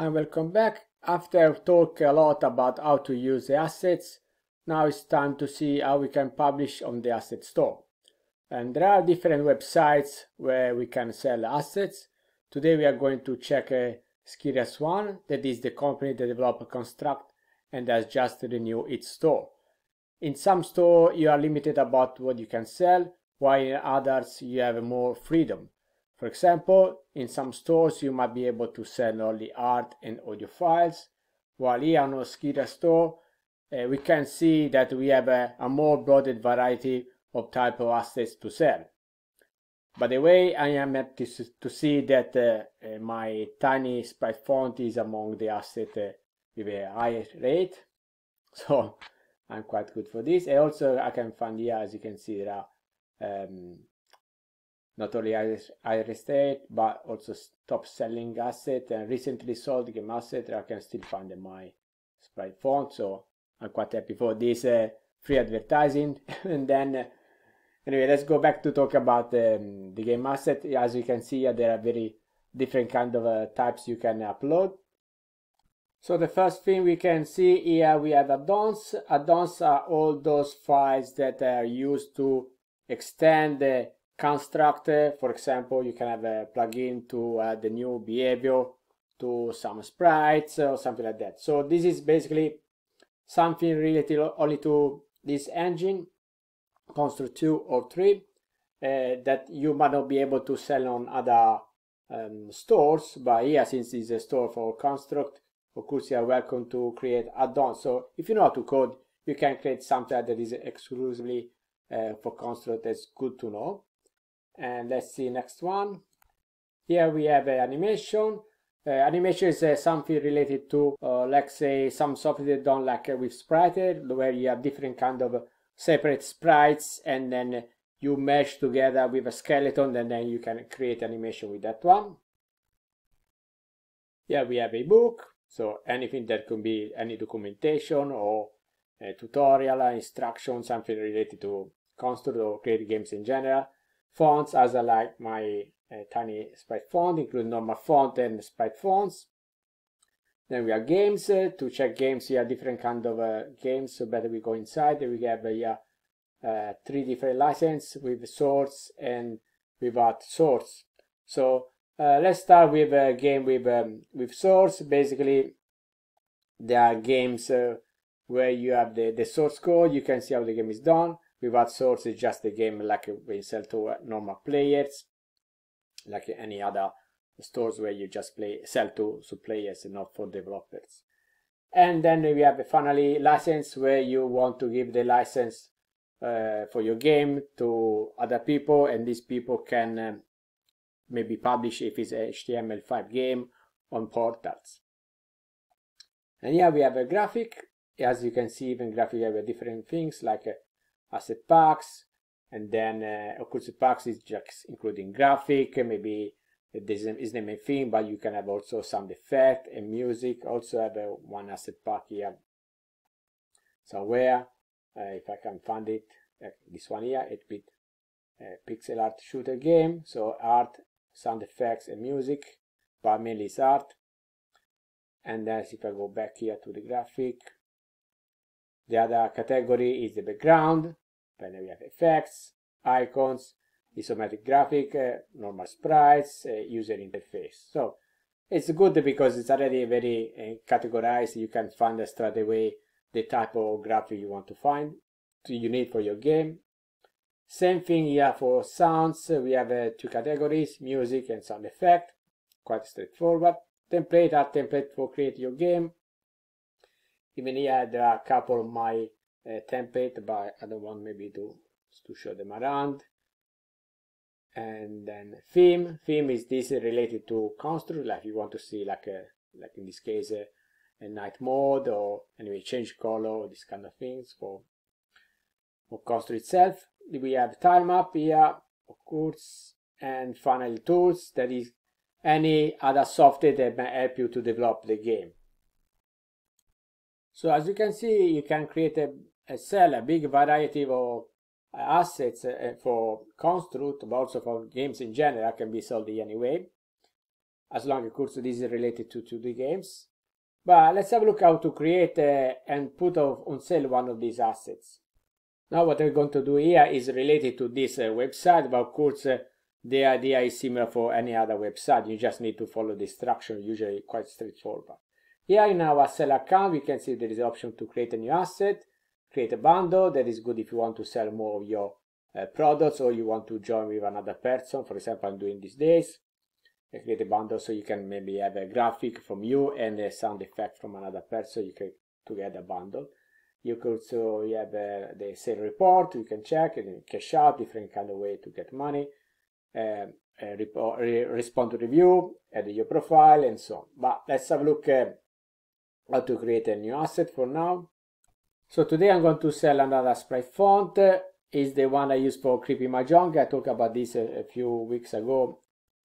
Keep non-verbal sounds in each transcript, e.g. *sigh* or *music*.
and welcome back. After talked a lot about how to use the assets, now it's time to see how we can publish on the asset store. And there are different websites where we can sell assets. Today we are going to check uh, Skirias One, that is the company that developed Construct and has just renewed its store. In some store you are limited about what you can sell, while in others you have more freedom. For example, in some stores you might be able to sell only art and audio files, while here on Oskida store uh, we can see that we have a, a more broadened variety of type of assets to sell. By the way, I am happy to see that uh, uh, my tiny sprite font is among the assets uh, with a higher rate. *laughs* So I'm quite good for this. And also I can find here, as you can see, there are um, not only I estate, but also top selling asset and recently sold game asset. I can still find in my Sprite font, so I'm quite happy for this uh, free advertising. *laughs* and then, uh, anyway, let's go back to talk about um, the game asset. As you can see, uh, there are very different kind of uh, types you can upload. So the first thing we can see here, we have add-ons. Add-ons are all those files that are used to extend the constructor. For example, you can have a plugin to add a new behavior to some sprites or something like that. So this is basically something related only to this engine, construct 2 or 3, uh, that you might not be able to sell on other um, stores. But here, yeah, since it's a store for construct, of course you are welcome to create add-ons. So if you know how to code, you can create something that is exclusively uh, for construct. That's good to know and let's see next one here we have an uh, animation uh, animation is uh, something related to uh, let's say some software done like uh, with sprite where you have different kind of separate sprites and then you mesh together with a skeleton and then you can create animation with that one here we have a book so anything that could be any documentation or tutorial instruction something related to construct or create games in general fonts as I like my uh, tiny sprite font, include normal font and sprite fonts. Then we have games, uh, to check games here, different kind of uh, games, so better we go inside, we have here uh, uh, three different license with source and without source. So uh, let's start with a game with, um, with source, basically there are games where you have the, the source code, you can see how the game is done. Without source is just a game like we sell to uh, normal players, like any other stores where you just play sell to, to players and not for developers. And then we have finally license where you want to give the license uh, for your game to other people and these people can um, maybe publish if it's an HTML5 game on portals. And here we have a graphic. As you can see, even graphic have different things like uh, asset packs, and then uh, occlusive packs is just including graphic, uh, maybe this is the main thing, but you can have also sound effect and music. Also have uh, one asset pack here somewhere. Uh, if I can find it, uh, this one here, 8-bit uh, pixel art shooter game. So art, sound effects, and music, but mainly it's art. And then if I go back here to the graphic, the other category is the background. And then we have effects, icons, isometric graphic, uh, normal sprites, uh, user interface. So it's good because it's already very uh, categorized. You can find straight away the type of graphic you want to find, you need for your game. Same thing here for sounds. Uh, we have uh, two categories, music and sound effect. Quite straightforward. Template are template for create your game. Even here there are a couple of my a uh, template but I don't want maybe to, to show them around and then theme theme is this related to construct like you want to see like a like in this case a, a night mode or anyway change color this kind of things for for construct itself we have tile map here of course and funnel tools that is any other software that may help you to develop the game so as you can see you can create a sell a big variety of uh, assets uh, uh, for Construct, but also for games in general, can be sold anyway, as long, of course, this is related to, to the games. But let's have a look how to create uh, and put on sale one of these assets. Now what we're going to do here is related to this uh, website, but of course uh, the idea is similar for any other website. You just need to follow the structure, usually quite straightforward. Here in our sell account, we can see there is an option to create a new asset create a bundle that is good if you want to sell more of your uh, products or you want to join with another person for example i'm doing these days I create a bundle so you can maybe have a graphic from you and a sound effect from another person you can together a bundle you could also you have uh, the sale report you can check and cash out different kind of way to get money um, uh, report, re respond to review add your profile and so on but let's have a look uh, how to create a new asset for now so today I'm going to sell another sprite font. Is the one I use for Creepy Mahjong. I talked about this a, a few weeks ago.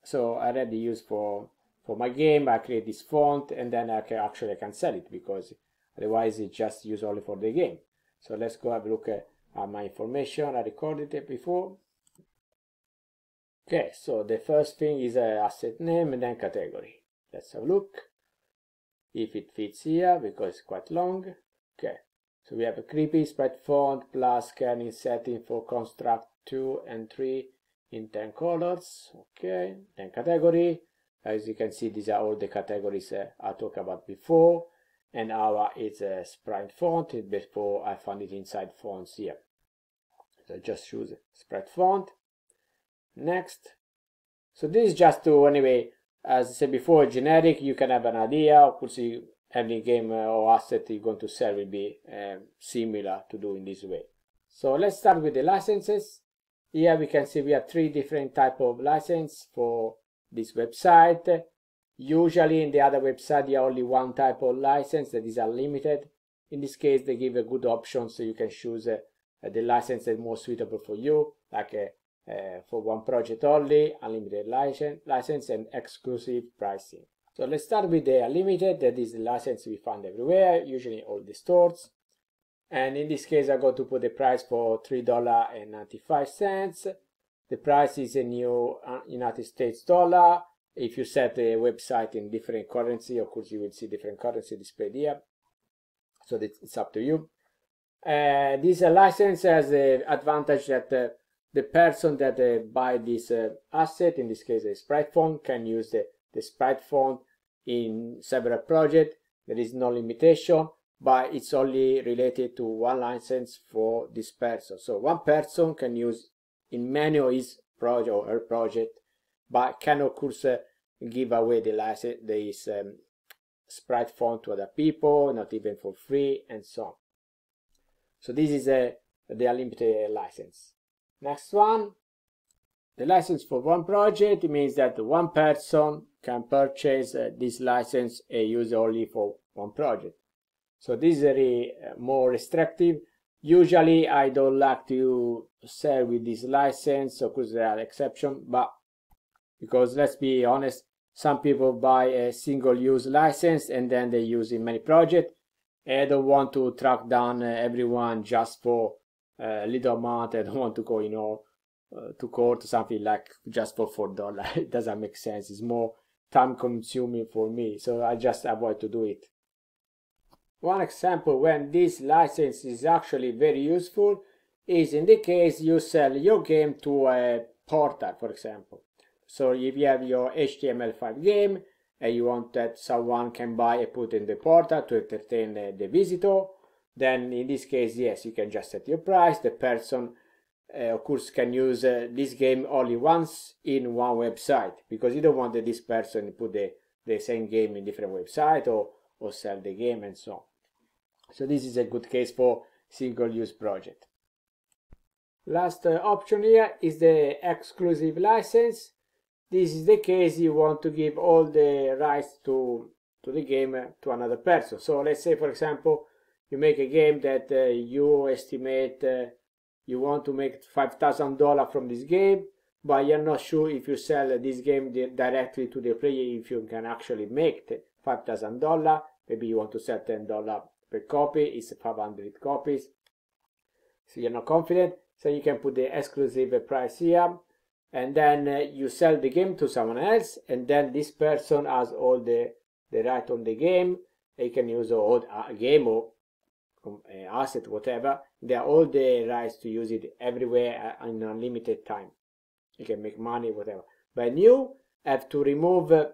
So I already use for for my game. I create this font and then I can actually sell it because otherwise it's just used only for the game. So let's go have a look at, at my information. I recorded it before. Okay, so the first thing is a asset name and then category. Let's have a look if it fits here because it's quite long. Okay, so we have a creepy sprite font plus scanning setting for construct 2 and 3 in 10 colors. Okay, 10 category. As you can see, these are all the categories uh, I talked about before. And our is a sprite font. before I found it inside fonts here. So just choose sprite font. Next. So this is just to anyway, as I said before, generic. You can have an idea. Could see any game uh, or asset you're going to sell will be um, similar to do in this way. So let's start with the licenses. Here we can see we have three different type of license for this website. Usually in the other website you have only one type of license that is unlimited. In this case they give a good option so you can choose uh, the license that's more suitable for you, like uh, uh for one project only, unlimited license, license and exclusive pricing. So let's start with the unlimited, that is the license we find everywhere, usually all the stores. And in this case, i go to put the price for $3.95. The price is a new uh, United States dollar. If you set the website in different currency, of course, you will see different currency displayed here. So it's up to you. Uh, this uh, license has the advantage that uh, the person that uh, buy this uh, asset, in this case a sprite phone, can use the the sprite font in several projects. There is no limitation, but it's only related to one license for this person. So one person can use in many of his project or her project, but can of course uh, give away the license, this um, sprite font to other people, not even for free, and so on. So this is a uh, the unlimited license. Next one, the license for one project means that one person can purchase uh, this license and use only for one project. So this is a uh, more restrictive. Usually I don't like to sell with this license because course, there are exceptions, but because let's be honest, some people buy a single use license and then they use in many projects. I don't want to track down uh, everyone just for uh, a little amount. I don't *laughs* want to go, you know, uh, to court something like just for four dollars. *laughs* it doesn't make sense. It's more time consuming for me, so I just avoid to do it. One example when this license is actually very useful is in the case you sell your game to a portal, for example. So if you have your HTML5 game and you want that someone can buy and put in the portal to entertain the, the visitor, then in this case, yes, you can just set your price. The person Eh, of course, can use eh, this game only once in one website because you don't want that this person put the, the same game in different website or, or sell the game and so on. So this is a good case for single-use project. Last uh, option here is the exclusive license. This is the case you want to give all the rights to, to the game to another person. So let's say, for example, you make a game that uh, you estimate you want to make $5,000 from this game, but you're not sure if you sell this game directly to the player if you can actually make $5,000. Maybe you want to sell $10 per copy, it's 500 copies. So you're not confident, so you can put the exclusive price here. And then uh, you sell the game to someone else, and then this person has all the, the right on the game. They can use all a uh, game or uh, asset, whatever, they are all the rights to use it everywhere uh, in unlimited time. You can make money, whatever. But you have to remove uh,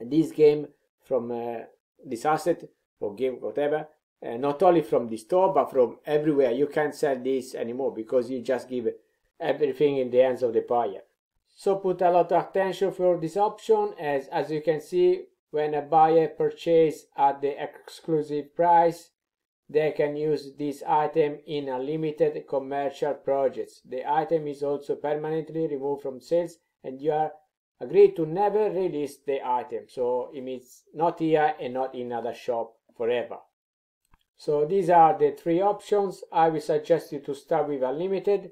this game from uh, this asset or game, whatever, uh, not only from the store but from everywhere. You can't sell this anymore because you just give everything in the hands of the buyer. So put a lot of attention for this option as, as you can see when a buyer purchase at the exclusive price they can use this item in unlimited commercial projects. The item is also permanently removed from sales and you are agreed to never release the item. So it means not here and not in other shop forever. So these are the three options. I will suggest you to start with unlimited.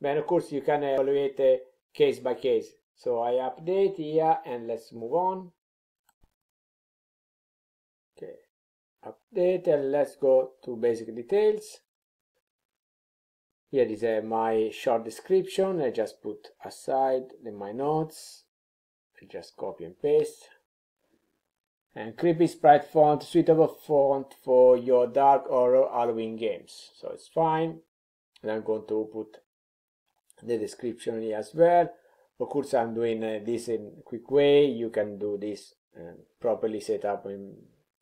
Then of course you can evaluate uh, case by case. So I update here and let's move on. update and let's go to basic details here is uh, my short description i just put aside in my notes I just copy and paste and creepy sprite font suitable font for your dark horror halloween games so it's fine and i'm going to put the description here as well of course i'm doing uh, this in quick way you can do this uh, properly set up in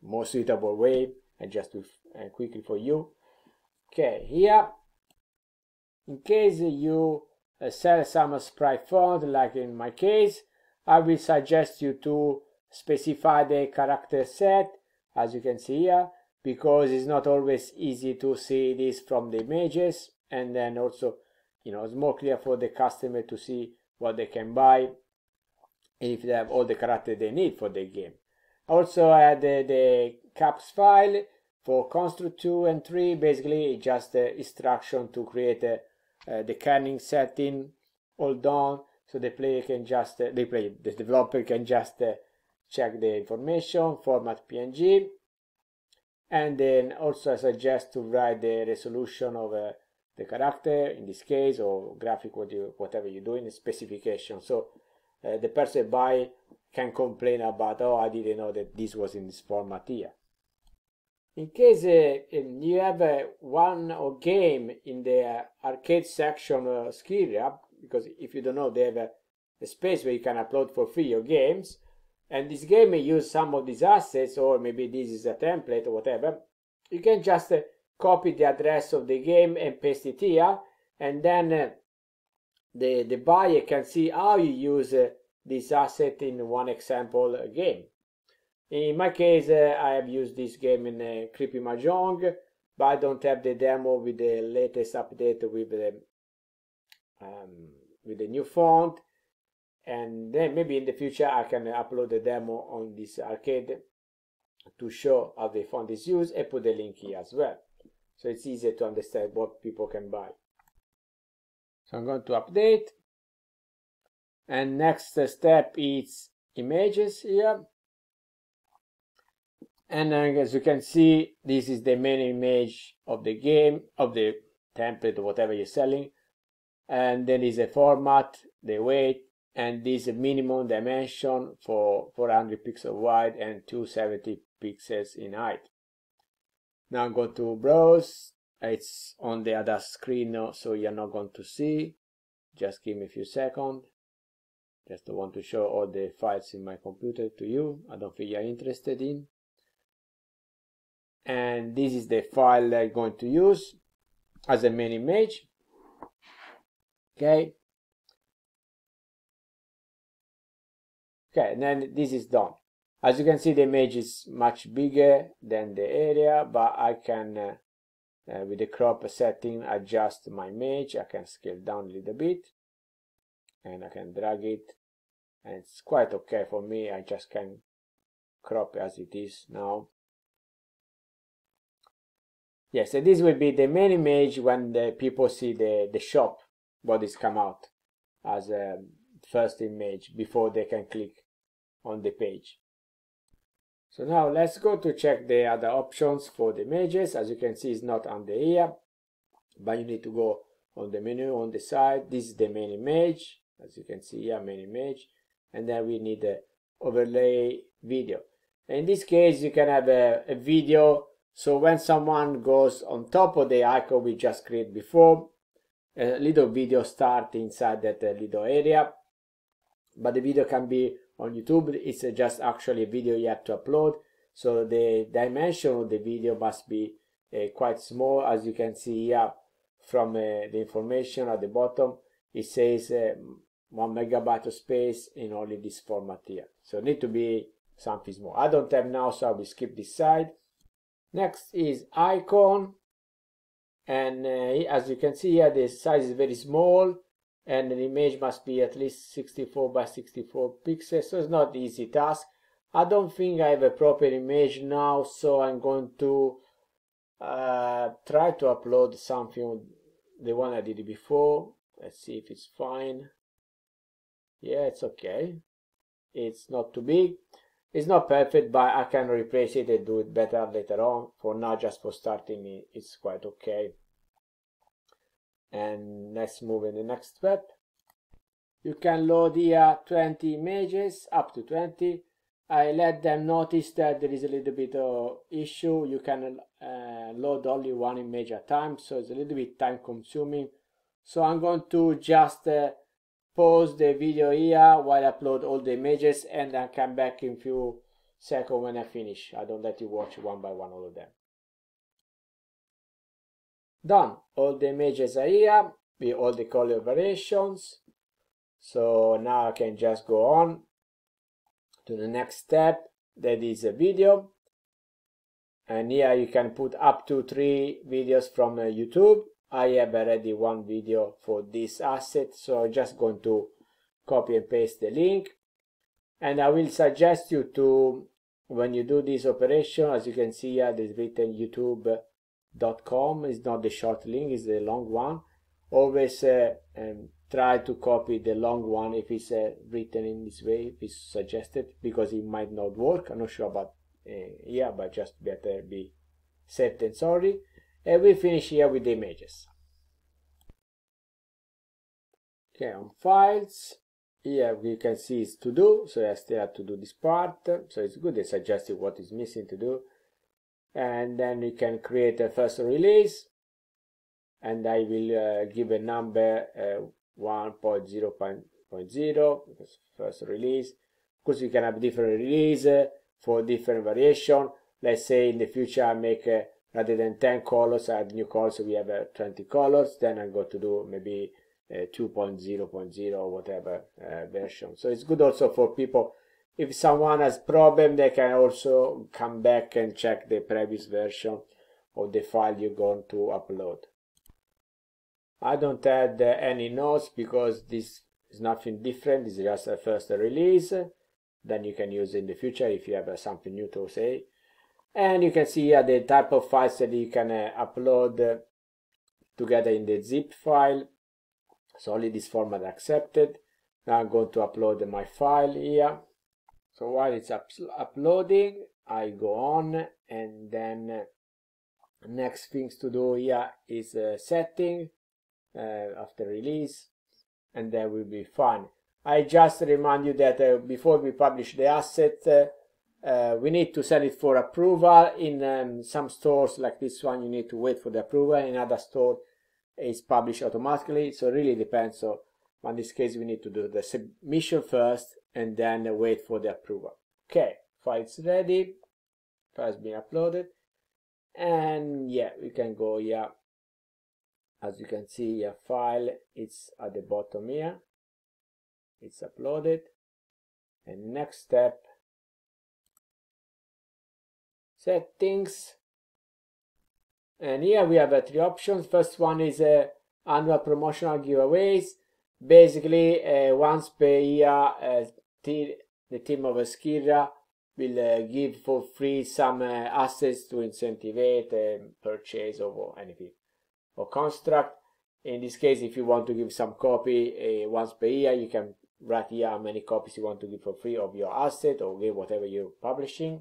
more suitable way and just to, uh, quickly for you okay here in case you uh, sell some sprite font like in my case i will suggest you to specify the character set as you can see here because it's not always easy to see this from the images and then also you know it's more clear for the customer to see what they can buy if they have all the character they need for the game also I had the, the caps file for construct 2 and 3 basically just the uh, instruction to create uh, uh, the canning setting all done so the player can just uh, the player the developer can just uh, check the information format png and then also i suggest to write the resolution of uh, the character in this case or graphic what you, whatever you do in the specification so uh, the person buy can complain about, oh, I didn't know that this was in this format here. In case uh, um, you have uh, one or game in the uh, arcade section uh, skill app, because if you don't know, they have a, uh, a, space where you can upload for free your games, and this game may use some of these assets, or maybe this is a template or whatever, you can just uh, copy the address of the game and paste it here, and then uh, the, the buyer can see how you use this asset in one example game. In my case, uh, I have used this game in uh, Creepy Mahjong, but I don't have the demo with the latest update with the um, with the new font. And then maybe in the future I can upload the demo on this arcade to show how the font is used and put the link here as well. So it's easier to understand what people can buy. So I'm going to update and next step is images here and as you can see this is the main image of the game of the template whatever you're selling and then is a format the weight and this minimum dimension for 400 pixels wide and 270 pixels in height now go to browse it's on the other screen so you're not going to see just give me a few seconds just want to show all the files in my computer to you I don't think you're interested in and this is the file I'm going to use as a main image okay okay and then this is done as you can see the image is much bigger than the area but I can uh, uh, with the crop setting adjust my image I can scale down a little bit and I can drag it and it's quite okay for me I just can crop as it is now yeah so this will be the main image when the people see the the shop bodies come out as a first image before they can click on the page so now let's go to check the other options for the images as you can see it's not under here but you need to go on the menu on the side this is the main image as you can see i main an image and then we need the overlay video in this case you can have a, a video so when someone goes on top of the icon we just created before a little video start inside that uh, little area but the video can be on youtube it's uh, just actually a video you have to upload so the dimension of the video must be uh, quite small as you can see here from uh, the information at the bottom it says um, one megabyte of space in only this format here. So need to be something small. I don't have now, so I will skip this side. Next is icon. And uh, as you can see here, the size is very small and the image must be at least 64 by 64 pixels. So it's not easy task. I don't think I have a proper image now, so I'm going to uh, try to upload something, the one I did before. Let's see if it's fine yeah it's okay it's not too big it's not perfect but i can replace it and do it better later on for now just for starting it's quite okay and let's move in the next step you can load here 20 images up to 20 I let them notice that there is a little bit of issue. You can uh, load only one image at a time, so it's a little bit time consuming. So I'm going to just uh, pause the video here while I upload all the images and then come back in few seconds when I finish. I don't let you watch one by one all of them. Done. All the images are here with all the color variations. So now I can just go on to the next step that is a video and here you can put up to three videos from uh, YouTube I have already one video for this asset so I'm just going to copy and paste the link and I will suggest you to when you do this operation as you can see here there's written youtube.com is not the short link it's the long one always uh, um, try to copy the long one if it's uh, written in this way if it's suggested because it might not work i'm not sure about uh, yeah but just better be safe than sorry and we finish here with the images. Okay, on files, here you can see it's to do, so I still have to do this part, so it's good, they suggested what is missing to do. And then you can create a first release, and I will uh, give a number uh, 1.0.0, first release. Of course, you can have different release for different variation. Let's say in the future I make a rather than 10 colors I add new colors so we have uh, 20 colors then I'm going to do maybe uh, 2.0.0 or whatever uh, version so it's good also for people if someone has problem they can also come back and check the previous version of the file you're going to upload I don't add uh, any notes because this is nothing different it's just a first release then you can use in the future if you have uh, something new to say and you can see here the type of files that you can uh, upload together in the zip file so only this format accepted now i'm going to upload my file here so while it's up uploading i go on and then uh, next things to do here is uh, setting uh, after release and that will be fun i just remind you that uh, before we publish the asset uh, uh, we need to send it for approval in um, some stores like this one you need to wait for the approval in other store it's published automatically so really depends so in this case we need to do the submission first and then wait for the approval okay file is ready file has been uploaded and yeah we can go here as you can see your file it's at the bottom here it's uploaded and next step settings and here we have uh, three options first one is uh, annual promotional giveaways basically uh, once per year uh, the team of Skira will uh, give for free some uh, assets to incentivize um, purchase of anything or construct in this case if you want to give some copy uh, once per year you can write here how many copies you want to give for free of your asset or give whatever you're publishing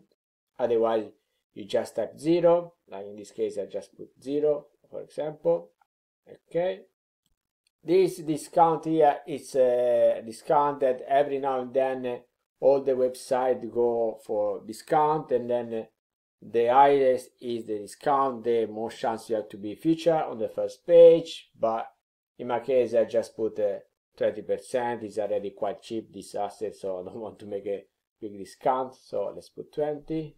otherwise you just type 0 like in this case i just put 0 for example okay this discount here is a uh, discount that every now and then uh, all the website go for discount and then uh, the highest is the discount the more chance you have to be featured on the first page but in my case i just put a 20% is already quite cheap this asset so i don't *laughs* want to make a big discount so let's put 20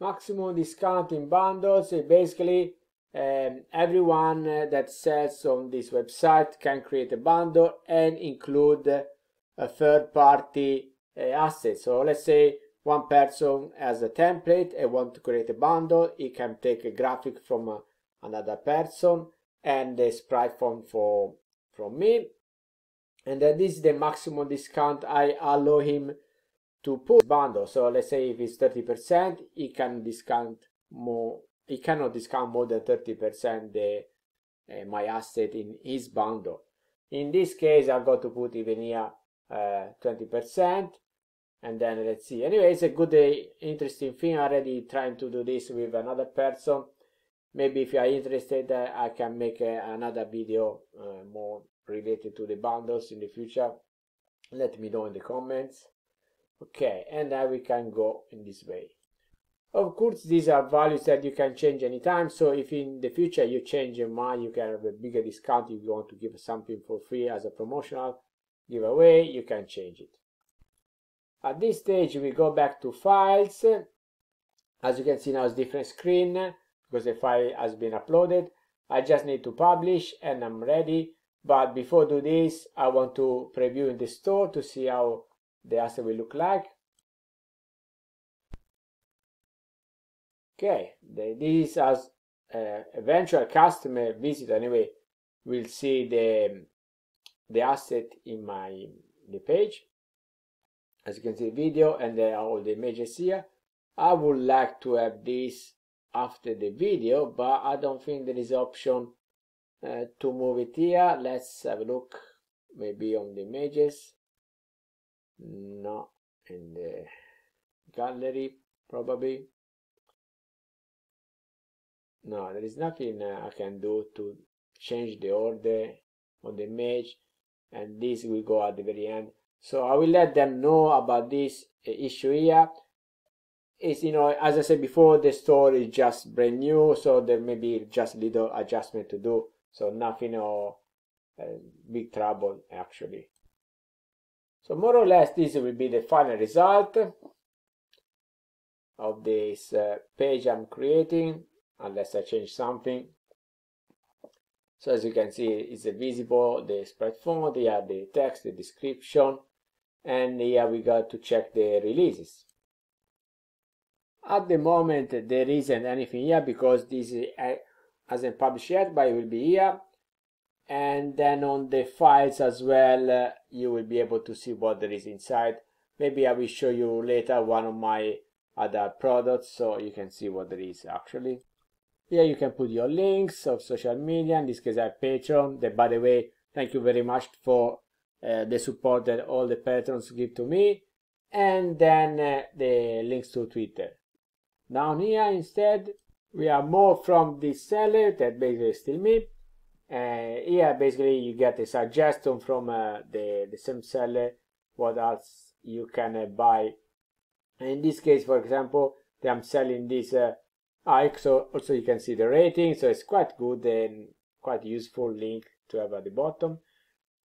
maximum discount in bundles basically um, everyone uh, that sells on this website can create a bundle and include a third party uh, asset so let's say one person has a template and want to create a bundle he can take a graphic from uh, another person and a sprite from for from me and that is the maximum discount i allow him to pull bundle. So let's say if it's 30%, it can discount more, it cannot discount more than 30% the uh, my asset in his bundle. In this case, I've got to put even here uh, eh, 20% and then let's see. Anyway, it's a good, uh, interesting thing. Already trying to do this with another person. Maybe if you are interested, I can make another video more related to the bundles in the future. Let me know in the comments okay and now we can go in this way of course these are values that you can change anytime so if in the future you change your mind you can have a bigger discount if you want to give something for free as a promotional giveaway you can change it at this stage we go back to files as you can see now it's different screen because the file has been uploaded i just need to publish and i'm ready but before do this i want to preview in the store to see how the asset will look like. Okay, the, this is as uh, eventual customer visit anyway will see the the asset in my the page as you can see video and there are all the images here i would like to have this after the video but i don't think there is option uh, to move it here let's have a look maybe on the images not in the uh, gallery probably no there is nothing uh, I can do to change the order on the image and this will go at the very end so I will let them know about this uh, issue here is you know as I said before the store is just brand new so there may be just little adjustment to do so nothing or uh, big trouble actually so more or less this will be the final result of this uh, page I'm creating, unless I change something. So as you can see, it's visible, the spread font, here the text, the description, and here we got to check the releases. At the moment, there isn't anything here because this is, uh, hasn't published yet, but it will be here and then on the files as well uh, you will be able to see what there is inside maybe i will show you later one of my other products so you can see what there is actually here you can put your links of social media in this case i have patreon that by the way thank you very much for uh, the support that all the patrons give to me and then uh, the links to twitter down here instead we have more from the seller that basically still me uh, yeah, basically you get a suggestion from uh, the, the same seller what else you can uh, buy. in this case, for example, I'm selling this uh, so also you can see the rating, so it's quite good and quite useful link to have at the bottom.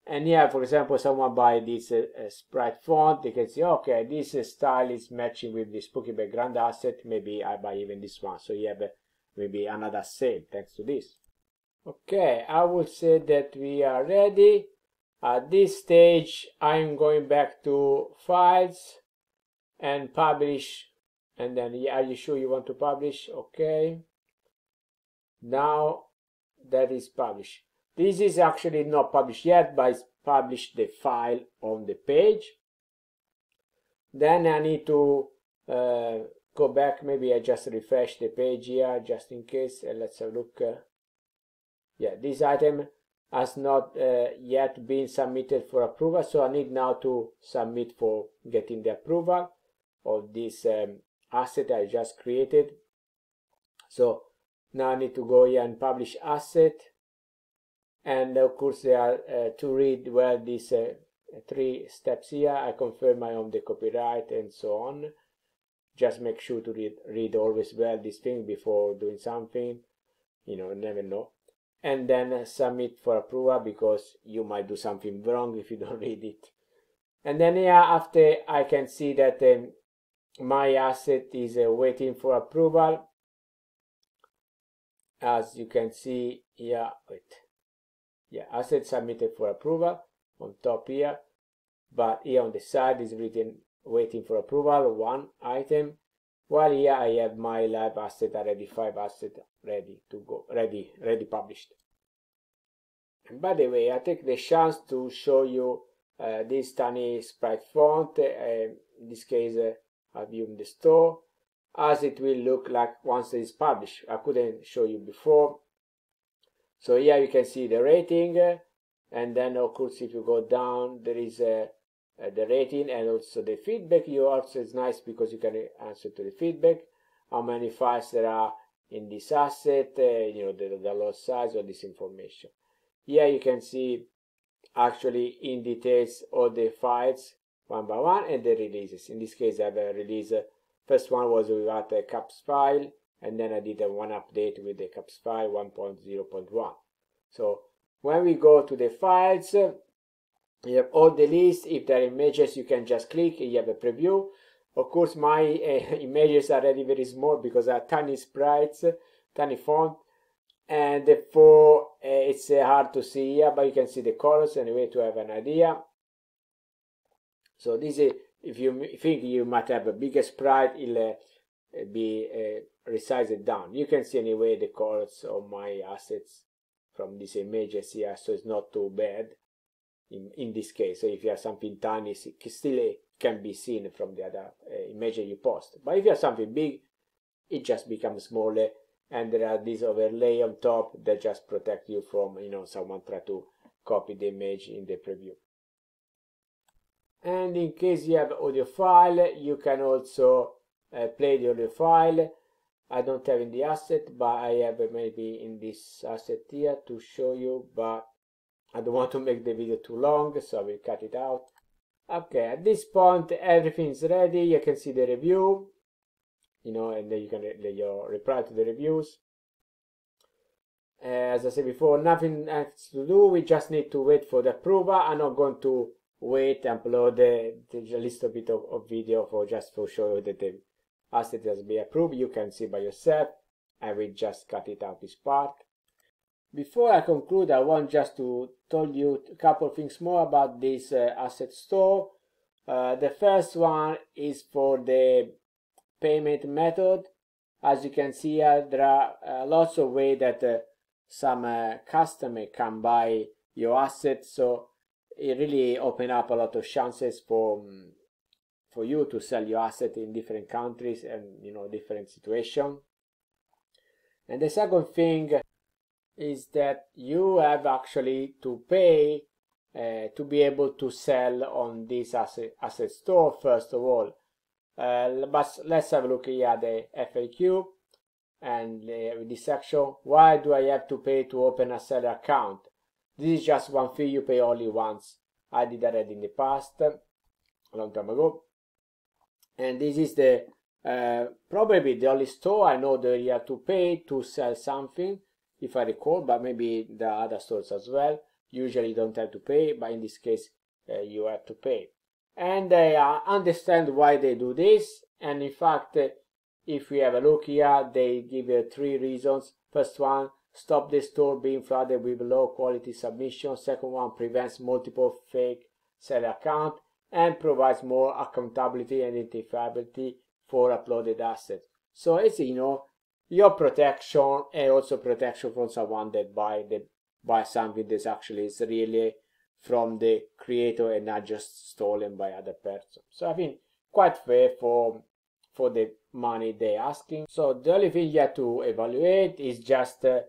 And yeah, for example, someone buy this uh, Sprite font, they can see, okay, this uh, style is matching with the Spooky background asset, maybe I buy even this one. So you have maybe another sale thanks to this. Okay, I would say that we are ready. At this stage, I'm going back to files and publish. And then, are you sure you want to publish? Okay. Now that is published. This is actually not published yet, but it's published the file on the page. Then I need to uh, go back. Maybe I just refresh the page here just in case. And uh, let's have a look. Uh, yeah, this item has not uh, yet been submitted for approval, so I need now to submit for getting the approval of this um, asset I just created. So now I need to go here and publish asset. And of course, there are uh, to read well these uh, three steps here. I confirm my own the copyright and so on. Just make sure to read, read always well this thing before doing something. You know, never know and then submit for approval because you might do something wrong if you don't *laughs* read it. And then yeah, after I can see that um, my asset is uh, waiting for approval. As you can see here, wait, yeah, asset submitted for approval on top here, but here on the side is written waiting for approval, one item well yeah i have my live asset ready, five asset ready to go ready ready published and by the way i take the chance to show you uh, this tiny sprite font uh, in this case uh, i've used the store as it will look like once it's published i couldn't show you before so here you can see the rating and then of course if you go down there is a uh, the rating and also the feedback you also it's nice because you can answer to the feedback how many files there are in this asset uh, you know the, the loss size or this information here you can see actually in details all the files one by one and the releases in this case i have a release first one was without a caps file and then i did a one update with the caps file 1.0.1 so when we go to the files you have all the lists if there are images you can just click you have a preview of course my uh, *laughs* images are already very small because I are tiny sprites tiny font and therefore uh, it's uh, hard to see here but you can see the colors anyway to have an idea so this is if you think you might have a bigger sprite it'll eh, be resized down you can see anyway the colors of my assets from these images here so it's not too bad in, in this case. So if you have something tiny, it still can be seen from the other uh, image you post. But if you have something big, it just becomes smaller and there are these overlay on top that just protect you from, you know, someone try to copy the image in the preview. And in case you have audio file, you can also uh, play the audio file. I don't have in the asset, but I have maybe in this asset here to show you, but I don't want to make the video too long, so I will cut it out. Okay, at this point, everything's ready. You can see the review, you know, and then you can re your reply to the reviews. Uh, as I said before, nothing else to do. We just need to wait for the approval. I'm not going to wait and upload the, the little bit of, of, video for just to show you that the asset has been approved. You can see by yourself. I will just cut it out this part. Before I conclude, I want just to tell you a couple things more about this uh, asset store. Uh, the first one is for the payment method. As you can see, there are uh, lots of ways that uh, some uh, customer can buy your asset. So it really open up a lot of chances for um, for you to sell your asset in different countries and you know different situation. And the second thing is that you have actually to pay uh, to be able to sell on this asset, asset store first of all. Uh, but let's have a look here at the FAQ and uh, this section. Why do I have to pay to open a seller account? This is just one fee you pay only once. I did that in the past, a long time ago. And this is the uh, probably the only store I know that you have to pay to sell something if I recall, but maybe the other stores as well. Usually you don't have to pay, but in this case uh, you have to pay. And I uh, understand why they do this. And in fact, uh, if we have a look here, they give three reasons. First one, stop the store being flooded with low quality submissions. Second one, prevents multiple fake seller account and provides more accountability and identifiability for uploaded assets. So as you know, your protection and also protection from someone that buy the buy something that actually is really from the creator and not just stolen by other person. So I think quite fair for for the money they asking. So the only thing you have to evaluate is just uh,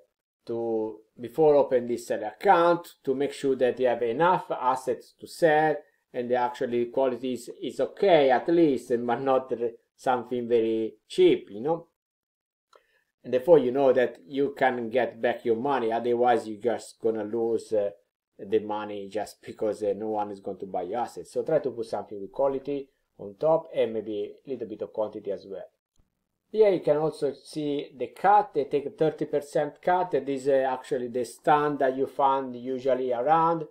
to before open this seller account to make sure that you have enough assets to sell and the actually quality is, is okay at least but not something very cheap you know and therefore you know that you can get back your money otherwise you're just gonna lose uh, the money just because uh, no one is going to buy your assets so try to put something with quality on top and maybe a little bit of quantity as well here you can also see the cut they take a 30 percent cut this is uh, actually the stand that you find usually around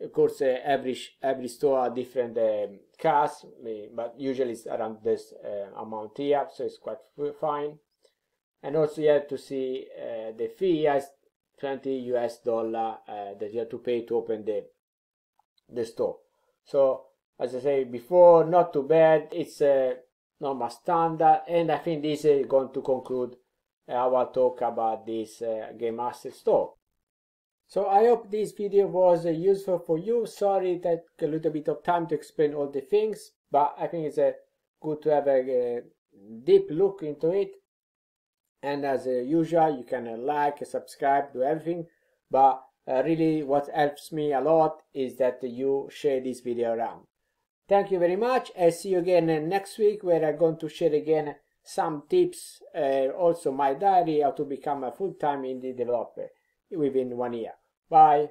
of course uh, every every store are different um, cuts eh, but usually it's around this uh, amount here so it's quite fine and also you have to see uh, the fee as 20 US dollar uh, that you have to pay to open the the store so as I say before not too bad it's a normal standard and I think this is going to conclude our talk about this uh, game master store so I hope this video was uh, useful for you sorry that a little bit of time to explain all the things but I think it's a uh, good to have a, a uh, deep look into it and as usual you can like subscribe do everything but uh, really what helps me a lot is that you share this video around thank you very much i see you again next week where i'm going to share again some tips uh, also my diary how to become a full-time indie developer within one year bye